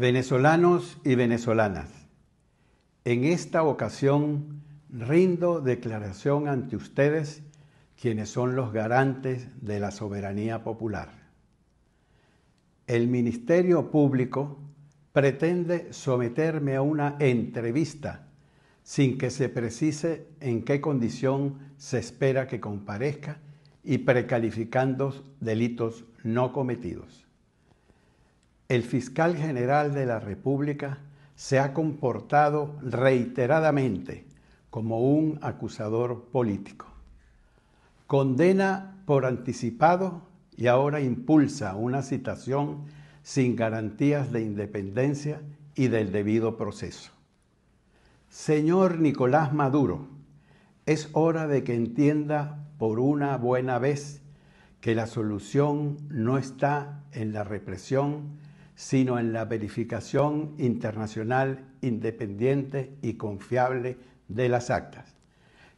Venezolanos y venezolanas, en esta ocasión rindo declaración ante ustedes quienes son los garantes de la soberanía popular. El Ministerio Público pretende someterme a una entrevista sin que se precise en qué condición se espera que comparezca y precalificando delitos no cometidos el fiscal general de la República se ha comportado reiteradamente como un acusador político. Condena por anticipado y ahora impulsa una citación sin garantías de independencia y del debido proceso. Señor Nicolás Maduro, es hora de que entienda por una buena vez que la solución no está en la represión, sino en la verificación internacional independiente y confiable de las actas,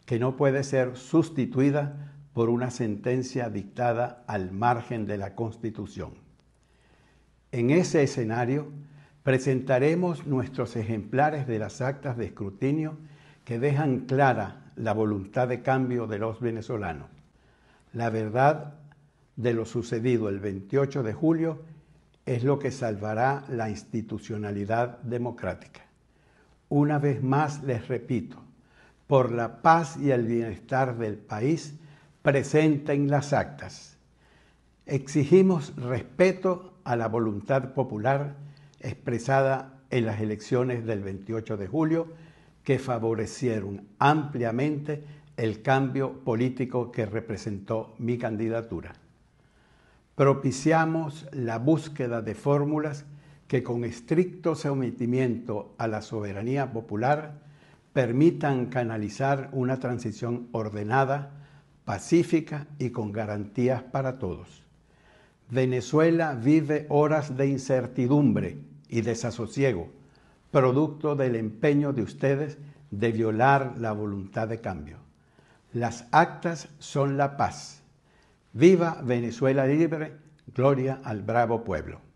que no puede ser sustituida por una sentencia dictada al margen de la Constitución. En ese escenario, presentaremos nuestros ejemplares de las actas de escrutinio que dejan clara la voluntad de cambio de los venezolanos, la verdad de lo sucedido el 28 de julio es lo que salvará la institucionalidad democrática. Una vez más les repito, por la paz y el bienestar del país, presenten las actas. Exigimos respeto a la voluntad popular expresada en las elecciones del 28 de julio que favorecieron ampliamente el cambio político que representó mi candidatura propiciamos la búsqueda de fórmulas que con estricto sometimiento a la soberanía popular permitan canalizar una transición ordenada, pacífica y con garantías para todos. Venezuela vive horas de incertidumbre y desasosiego, producto del empeño de ustedes de violar la voluntad de cambio. Las actas son la paz Viva Venezuela libre, gloria al bravo pueblo.